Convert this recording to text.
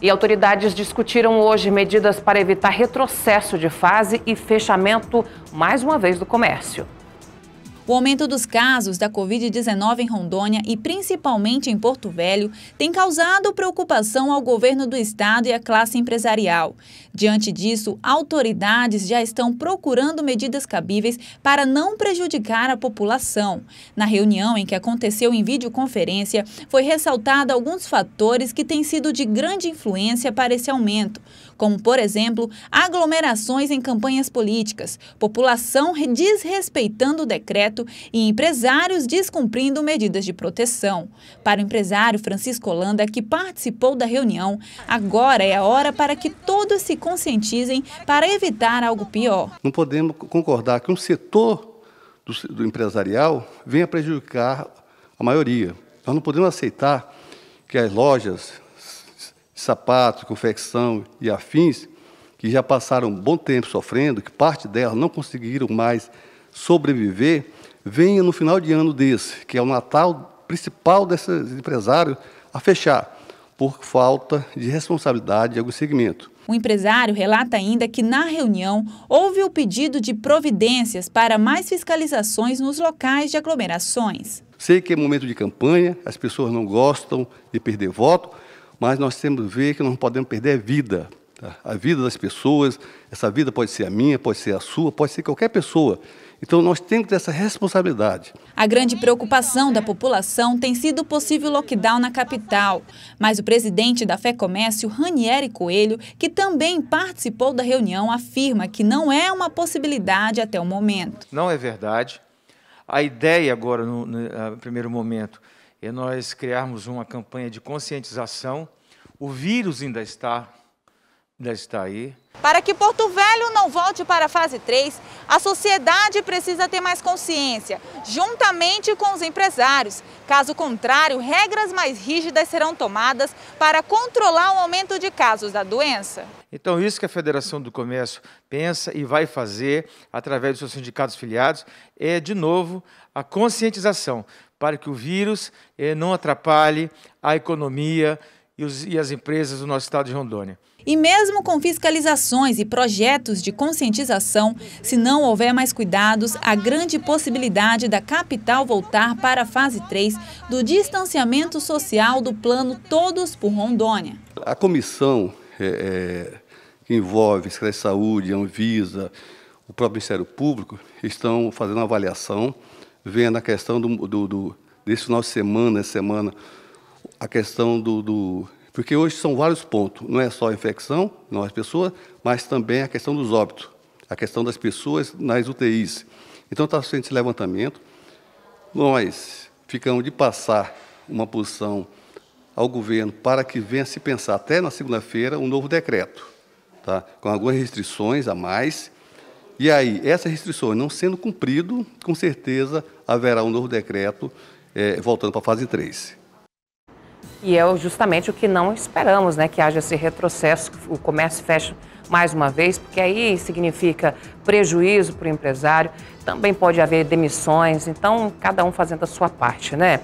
E autoridades discutiram hoje medidas para evitar retrocesso de fase e fechamento, mais uma vez, do comércio. O aumento dos casos da Covid-19 em Rondônia e principalmente em Porto Velho tem causado preocupação ao governo do estado e à classe empresarial. Diante disso, autoridades já estão procurando medidas cabíveis para não prejudicar a população. Na reunião em que aconteceu em videoconferência, foi ressaltado alguns fatores que têm sido de grande influência para esse aumento como, por exemplo, aglomerações em campanhas políticas, população desrespeitando o decreto e empresários descumprindo medidas de proteção. Para o empresário Francisco Holanda, que participou da reunião, agora é a hora para que todos se conscientizem para evitar algo pior. Não podemos concordar que um setor do, do empresarial venha prejudicar a maioria. Nós não podemos aceitar que as lojas, sapatos, confecção e afins, que já passaram um bom tempo sofrendo, que parte delas não conseguiram mais sobreviver, venha no final de ano desse, que é o Natal principal desses empresários, a fechar, por falta de responsabilidade de algum segmento. O empresário relata ainda que na reunião houve o pedido de providências para mais fiscalizações nos locais de aglomerações. Sei que é momento de campanha, as pessoas não gostam de perder voto, mas nós temos que ver que não podemos perder a vida. Tá? A vida das pessoas, essa vida pode ser a minha, pode ser a sua, pode ser qualquer pessoa. Então nós temos essa responsabilidade. A grande preocupação da população tem sido o possível lockdown na capital. Mas o presidente da Fé Comércio, Ranieri Coelho, que também participou da reunião, afirma que não é uma possibilidade até o momento. Não é verdade. A ideia agora, no, no ah, primeiro momento, é nós criarmos uma campanha de conscientização. O vírus ainda está já está aí. Para que Porto Velho não volte para a fase 3, a sociedade precisa ter mais consciência, juntamente com os empresários. Caso contrário, regras mais rígidas serão tomadas para controlar o aumento de casos da doença. Então, isso que a Federação do Comércio pensa e vai fazer através dos seus sindicatos filiados é, de novo, a conscientização para que o vírus eh, não atrapalhe a economia, e, os, e as empresas do nosso estado de Rondônia. E mesmo com fiscalizações e projetos de conscientização, se não houver mais cuidados, há grande possibilidade da capital voltar para a fase 3 do distanciamento social do plano Todos por Rondônia. A comissão é, é, que envolve Secretaria de Saúde, Anvisa, o próprio Ministério Público, estão fazendo uma avaliação, vendo a questão do, do, do desse final de semana, semana, a questão do, do, Porque hoje são vários pontos, não é só a infecção é as pessoas, mas também a questão dos óbitos, a questão das pessoas nas UTIs. Então, está sendo esse levantamento. Nós ficamos de passar uma posição ao governo para que venha se pensar até na segunda-feira um novo decreto, tá? com algumas restrições a mais. E aí, essas restrições não sendo cumprido, com certeza haverá um novo decreto é, voltando para a fase 3. E é justamente o que não esperamos, né? Que haja esse retrocesso, o comércio fecha mais uma vez, porque aí significa prejuízo para o empresário, também pode haver demissões, então cada um fazendo a sua parte, né?